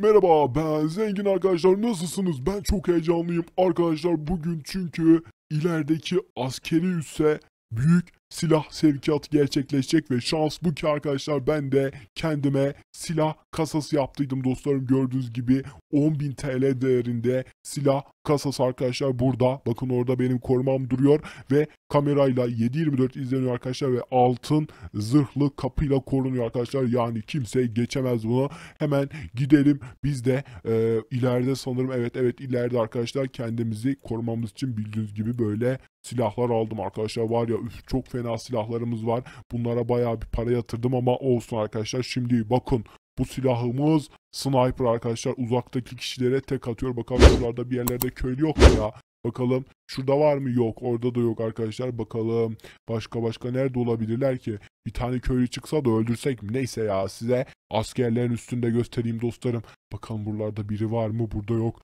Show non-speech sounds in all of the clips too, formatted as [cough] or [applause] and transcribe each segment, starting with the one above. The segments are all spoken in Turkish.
Merhaba ben zengin arkadaşlar nasılsınız? Ben çok heyecanlıyım arkadaşlar bugün çünkü ilerideki askeri üsse büyük silah sevkiyatı gerçekleşecek ve şans bu ki arkadaşlar ben de kendime silah kasası yaptıydım dostlarım gördüğünüz gibi 10.000 TL değerinde silah kasası arkadaşlar burada bakın orada benim korumam duruyor ve kamerayla 7.24 izleniyor arkadaşlar ve altın zırhlı kapıyla korunuyor arkadaşlar yani kimse geçemez bunu hemen gidelim biz de e, ileride sanırım evet evet ileride arkadaşlar kendimizi korumamız için bildiğiniz gibi böyle silahlar aldım arkadaşlar var ya üf çok fena silahlarımız var. Bunlara baya bir para yatırdım ama olsun arkadaşlar. Şimdi bakın bu silahımız sniper arkadaşlar. Uzaktaki kişilere tek atıyor. Bakalım şuralarda bir yerlerde köylü yok mu ya? Bakalım şurada var mı? Yok. Orada da yok arkadaşlar. Bakalım başka başka nerede olabilirler ki? Bir tane köylü çıksa da öldürsek mi? Neyse ya size askerlerin üstünde göstereyim dostlarım. Bakalım buralarda biri var mı? Burada yok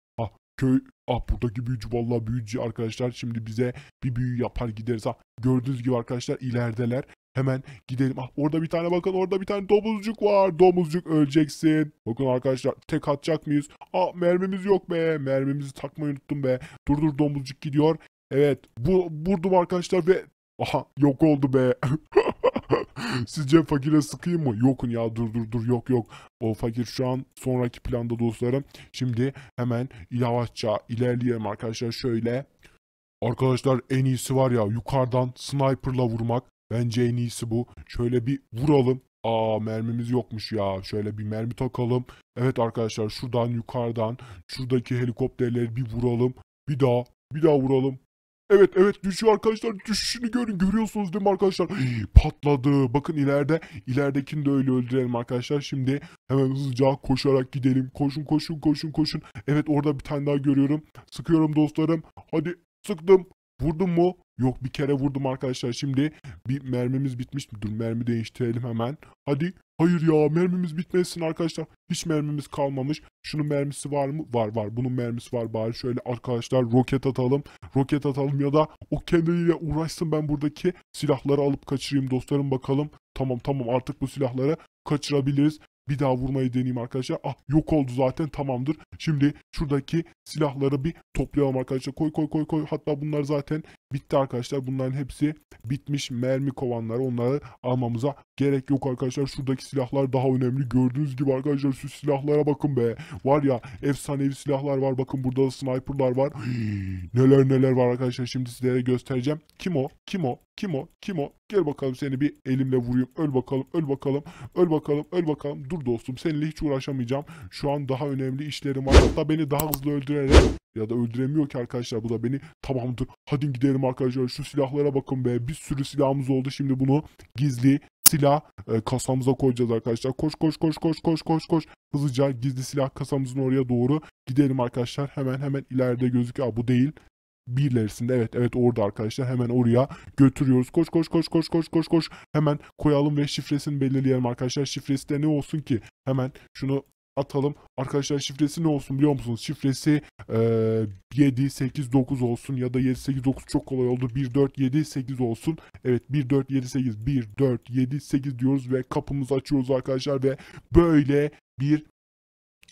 köy ah buradaki büyücü vallahi büyücü arkadaşlar şimdi bize bir büyü yapar gideriz. Ah, gördüğünüz gibi arkadaşlar ilerideler. Hemen gidelim. Ah orada bir tane bakın orada bir tane domuzcuk var. Domuzcuk öleceksin. Bakın arkadaşlar tek atacak mıyız? Ah mermimiz yok be. Mermimizi takmayı unuttum be. Dur dur domuzcuk gidiyor. Evet bu vurdum arkadaşlar ve aha yok oldu be. [laughs] [laughs] Sizce fakire sıkayım mı? Yokun ya dur dur dur yok yok. O fakir şu an sonraki planda dostlarım. Şimdi hemen yavaşça ilerleyelim arkadaşlar şöyle. Arkadaşlar en iyisi var ya yukarıdan sniperla vurmak. Bence en iyisi bu. Şöyle bir vuralım. Aa mermimiz yokmuş ya. Şöyle bir mermi takalım. Evet arkadaşlar şuradan yukarıdan şuradaki helikopterleri bir vuralım. Bir daha bir daha vuralım. Evet evet düşüyor arkadaşlar. Düşüşünü görün. Görüyorsunuz değil mi arkadaşlar? Hii, [gasps] patladı. Bakın ileride. ileridekini de öyle öldürelim arkadaşlar. Şimdi hemen hızlıca koşarak gidelim. Koşun koşun koşun koşun. Evet orada bir tane daha görüyorum. Sıkıyorum dostlarım. Hadi sıktım. Vurdum mu? Yok bir kere vurdum arkadaşlar. Şimdi bir mermimiz bitmiş. Dur mermi değiştirelim hemen. Hadi. Hayır ya mermimiz bitmesin arkadaşlar. Hiç mermimiz kalmamış. Şunun mermisi var mı? Var var. Bunun mermisi var bari. Şöyle arkadaşlar roket atalım. Roket atalım ya da o kendiyle uğraşsın ben buradaki silahları alıp kaçırayım dostlarım bakalım. Tamam tamam artık bu silahları kaçırabiliriz. Bir daha vurmayı deneyeyim arkadaşlar. Ah yok oldu zaten tamamdır. Şimdi şuradaki silahları bir toplayalım arkadaşlar. Koy koy koy koy. Hatta bunlar zaten bitti arkadaşlar. Bunların hepsi bitmiş mermi kovanları. Onları almamıza gerek yok arkadaşlar. Şuradaki silahlar daha önemli. Gördüğünüz gibi arkadaşlar şu silahlara bakın be. Var ya efsanevi silahlar var. Bakın burada da sniperlar var. neler neler var arkadaşlar. Şimdi sizlere göstereceğim. Kim o? Kim o? Kim o? Kim o? Gel bakalım seni bir elimle vurayım. Öl bakalım. Öl bakalım. Öl bakalım. Öl bakalım. Dur dostum seninle hiç uğraşamayacağım. Şu an daha önemli işlerim var. Hatta beni daha hızlı öldürerek ya da öldüremiyor ki arkadaşlar bu da beni. Tamamdır hadi gidelim arkadaşlar şu silahlara bakın be. Bir sürü silahımız oldu şimdi bunu gizli silah e, kasamıza koyacağız arkadaşlar. Koş koş koş koş koş koş koş. Hızlıca gizli silah kasamızın oraya doğru gidelim arkadaşlar. Hemen hemen ileride gözüküyor. Aa, bu değil birlerisinde evet evet orada arkadaşlar hemen oraya götürüyoruz. Koş koş koş koş koş koş koş hemen koyalım ve şifresini belirleyelim arkadaşlar. Şifresi de ne olsun ki? Hemen şunu atalım. Arkadaşlar şifresi ne olsun biliyor musunuz? Şifresi e, 7, 8, 9 olsun ya da 7, 8, 9 çok kolay oldu. 1, 4, 7, 8 olsun. Evet 1, 4, 7, 8, 1, 4, 7, 8 diyoruz ve kapımızı açıyoruz arkadaşlar ve böyle bir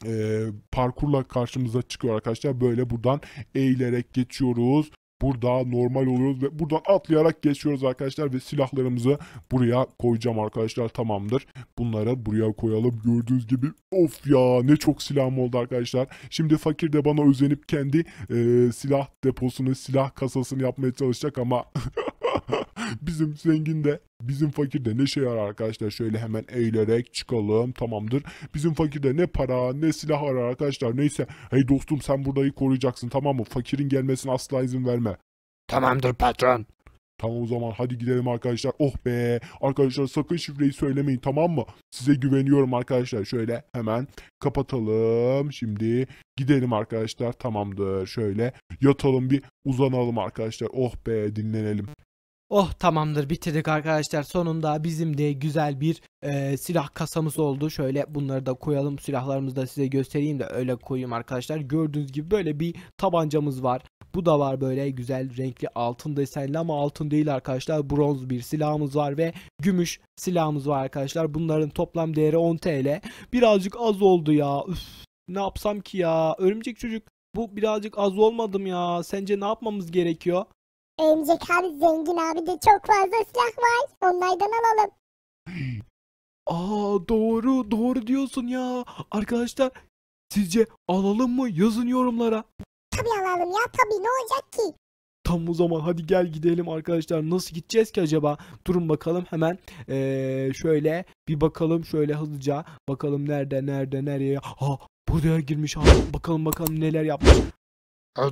e, parkurla karşımıza çıkıyor arkadaşlar. Böyle buradan eğilerek geçiyoruz. Burada normal oluyoruz ve buradan atlayarak geçiyoruz arkadaşlar ve silahlarımızı buraya koyacağım arkadaşlar tamamdır. Bunları buraya koyalım gördüğünüz gibi of ya ne çok silahım oldu arkadaşlar. Şimdi fakir de bana özenip kendi e, silah deposunu silah kasasını yapmaya çalışacak ama [laughs] bizim zengin de bizim fakir de ne şey arar arkadaşlar şöyle hemen eğilerek çıkalım tamamdır. Bizim fakir de ne para ne silah arar arkadaşlar neyse. Hey dostum sen burayı koruyacaksın tamam mı? Fakirin gelmesine asla izin verme. Tamamdır patron. Tamam o zaman hadi gidelim arkadaşlar. Oh be arkadaşlar sakın şifreyi söylemeyin tamam mı? Size güveniyorum arkadaşlar. Şöyle hemen kapatalım. Şimdi gidelim arkadaşlar tamamdır. Şöyle yatalım bir uzanalım arkadaşlar. Oh be dinlenelim. Oh tamamdır bitirdik arkadaşlar. Sonunda bizim de güzel bir e, silah kasamız oldu. Şöyle bunları da koyalım. Silahlarımızı da size göstereyim de öyle koyayım arkadaşlar. Gördüğünüz gibi böyle bir tabancamız var. Bu da var böyle güzel renkli altın desenli ama altın değil arkadaşlar. Bronz bir silahımız var ve gümüş silahımız var arkadaşlar. Bunların toplam değeri 10 TL. Birazcık az oldu ya. Üf, ne yapsam ki ya? Örümcek çocuk bu birazcık az olmadım ya. Sence ne yapmamız gerekiyor? Emcek abi zengin abi de çok fazla silah var. Onlardan alalım. Aa doğru doğru diyorsun ya. Arkadaşlar sizce alalım mı? Yazın yorumlara. Tabii alalım ya tabii ne olacak ki? Tam o zaman hadi gel gidelim arkadaşlar. Nasıl gideceğiz ki acaba? Durun bakalım hemen ee, şöyle bir bakalım şöyle hızlıca. Bakalım nerede nerede nereye. Ha buraya girmiş abi. Bakalım bakalım neler yapmış.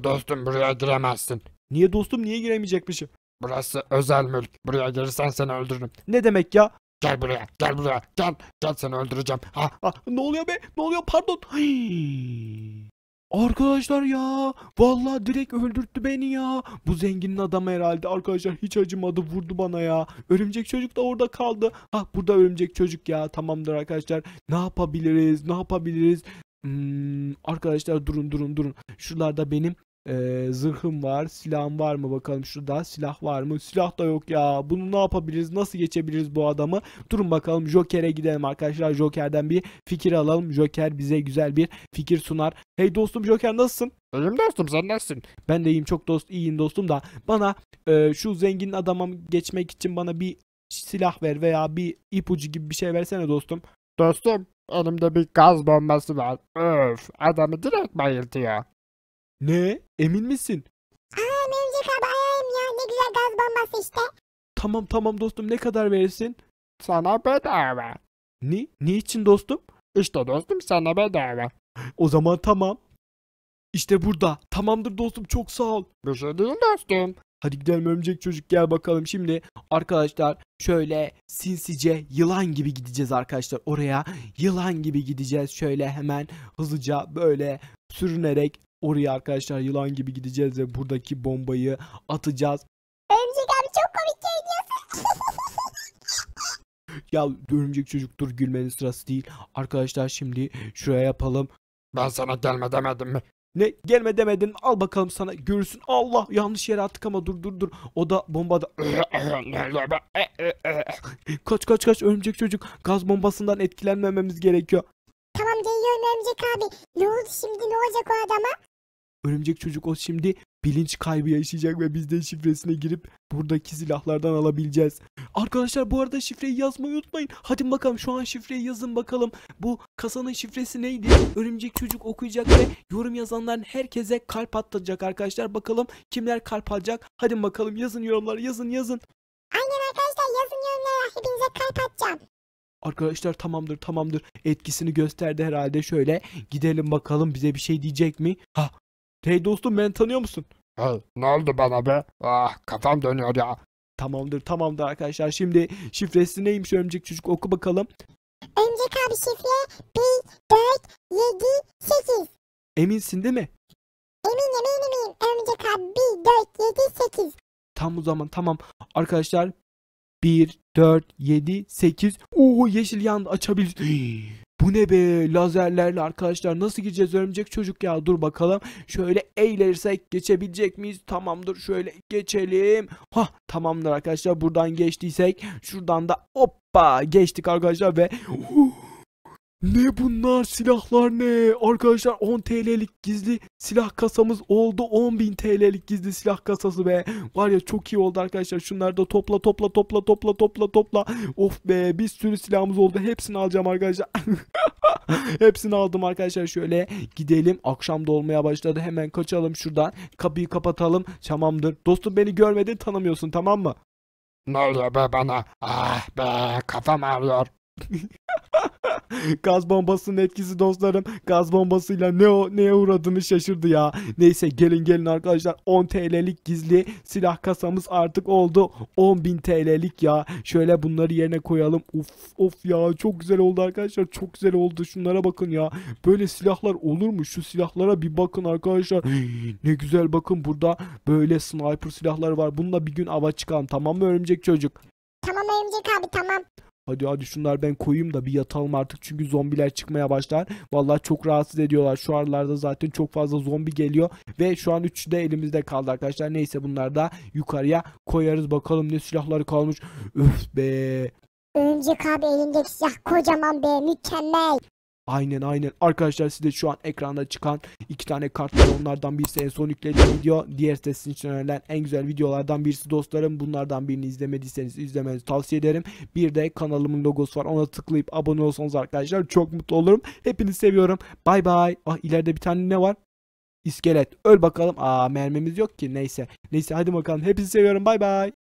Dostum buraya giremezsin. Niye dostum niye giremeyecekmişim? Burası özel mülk. Buraya gelirsen seni öldürürüm. Ne demek ya? Gel buraya, gel buraya, gel, gel seni öldüreceğim. Ha, ha, ne oluyor be? Ne oluyor? Pardon. Hii. Arkadaşlar ya vallahi direkt öldürttü beni ya. Bu zenginin adamı herhalde arkadaşlar hiç acımadı vurdu bana ya. Örümcek çocuk da orada kaldı. Ha ah, burada örümcek çocuk ya tamamdır arkadaşlar. Ne yapabiliriz ne yapabiliriz? Hmm, arkadaşlar durun durun durun. Şuralarda benim ee, zırhım var. Silahım var mı? Bakalım şurada silah var mı? Silah da yok ya. Bunu ne yapabiliriz? Nasıl geçebiliriz bu adamı? Durun bakalım Joker'e gidelim arkadaşlar. Joker'den bir fikir alalım. Joker bize güzel bir fikir sunar. Hey dostum Joker nasılsın? İyiyim dostum sen nasılsın? Ben de iyiyim çok dost iyiyim dostum da bana e, şu zengin adama geçmek için bana bir silah ver veya bir ipucu gibi bir şey versene dostum. Dostum elimde bir gaz bombası var. Öf adamı direkt bayıltıyor. Ne? Emin misin? Aa Memcik abi ya. Ne güzel gaz bombası işte. Tamam tamam dostum ne kadar verirsin? Sana bedava. Ne? Ne için dostum? İşte dostum sana bedava. O zaman tamam. İşte burada. Tamamdır dostum çok sağ ol. Bir şey değil dostum. Hadi gidelim örümcek çocuk gel bakalım şimdi arkadaşlar şöyle sinsice yılan gibi gideceğiz arkadaşlar oraya yılan gibi gideceğiz şöyle hemen hızlıca böyle sürünerek Oraya arkadaşlar yılan gibi gideceğiz ve buradaki bombayı atacağız. Örümcek abi çok komik görünüyorsun. ya örümcek çocuk dur gülmenin sırası değil. Arkadaşlar şimdi şuraya yapalım. Ben sana gelme demedim mi? Ne gelme demedin al bakalım sana görürsün Allah yanlış yere attık ama dur dur dur o da bombada kaç kaç kaç örümcek çocuk gaz bombasından etkilenmememiz gerekiyor Tamam geliyorum örümcek abi ne oldu şimdi ne olacak o adama Örümcek çocuk o şimdi bilinç kaybı yaşayacak ve biz de şifresine girip buradaki silahlardan alabileceğiz. Arkadaşlar bu arada şifreyi yazmayı unutmayın. Hadi bakalım şu an şifreyi yazın bakalım. Bu kasanın şifresi neydi? Örümcek çocuk okuyacak ve yorum yazanların herkese kalp atacak arkadaşlar. Bakalım kimler kalp alacak? Hadi bakalım yazın yorumları yazın yazın. Aynen arkadaşlar yazın yorumlara hepinize kalp atacağım. Arkadaşlar tamamdır tamamdır etkisini gösterdi herhalde şöyle gidelim bakalım bize bir şey diyecek mi? Ha Hey dostum ben tanıyor musun? Hey, ne oldu bana be? Ah kafam dönüyor ya. Tamamdır tamamdır arkadaşlar. Şimdi şifresi neymiş örümcek çocuk oku bakalım. Örümcek abi şifre 1, 4, 7, 8. Eminsin değil mi? Emin emin emin. Örümcek abi 1, 4, 7, 8. Tam o zaman tamam. Arkadaşlar 1, 4, 7, 8. Oo yeşil yandı açabiliriz. Bu ne be lazerlerle arkadaşlar nasıl gideceğiz örümcek çocuk ya dur bakalım. Şöyle eğilirsek geçebilecek miyiz? Tamamdır şöyle geçelim. Ha, tamamdır arkadaşlar buradan geçtiysek şuradan da hoppa geçtik arkadaşlar ve uh, ne bunlar silahlar ne? Arkadaşlar 10 TL'lik gizli silah kasamız oldu. 10.000 TL'lik gizli silah kasası be. Var ya çok iyi oldu arkadaşlar. Şunları da topla topla topla topla topla topla. Of be bir sürü silahımız oldu. Hepsini alacağım arkadaşlar. [laughs] Hepsini aldım arkadaşlar. Şöyle gidelim. Akşam dolmaya başladı. Hemen kaçalım şuradan. Kapıyı kapatalım. Tamamdır. Dostum beni görmedin tanımıyorsun tamam mı? Ne oluyor be bana? Ah be kafam ağrıyor. [laughs] [laughs] Gaz bombasının etkisi dostlarım. Gaz bombasıyla ne o neye uğradığını şaşırdı ya. Neyse gelin gelin arkadaşlar 10 TL'lik gizli silah kasamız artık oldu. 10.000 TL'lik ya. Şöyle bunları yerine koyalım. Of of ya çok güzel oldu arkadaşlar. Çok güzel oldu. Şunlara bakın ya. Böyle silahlar olur mu? Şu silahlara bir bakın arkadaşlar. [gasps] ne güzel bakın burada böyle sniper silahları var. Bununla bir gün ava çıkalım tamam mı örümcek çocuk? Tamam örümcek abi tamam. Hadi hadi şunlar ben koyayım da bir yatalım artık çünkü zombiler çıkmaya başlar. Vallahi çok rahatsız ediyorlar. Şu aralarda zaten çok fazla zombi geliyor ve şu an 3 de elimizde kaldı arkadaşlar. Neyse bunlar da yukarıya koyarız bakalım ne silahları kalmış. Öf be. Örümcek abi elindeki silah kocaman be mükemmel. Aynen aynen. Arkadaşlar size şu an ekranda çıkan iki tane kart var. Onlardan birisi en son yüklediğim video. Diğer de sizin için önerilen en güzel videolardan birisi dostlarım. Bunlardan birini izlemediyseniz izlemenizi tavsiye ederim. Bir de kanalımın logosu var. Ona tıklayıp abone olsanız arkadaşlar çok mutlu olurum. Hepinizi seviyorum. Bay bay. Ah ileride bir tane ne var? İskelet. Öl bakalım. Aa mermimiz yok ki. Neyse. Neyse hadi bakalım. Hepinizi seviyorum. Bay bay.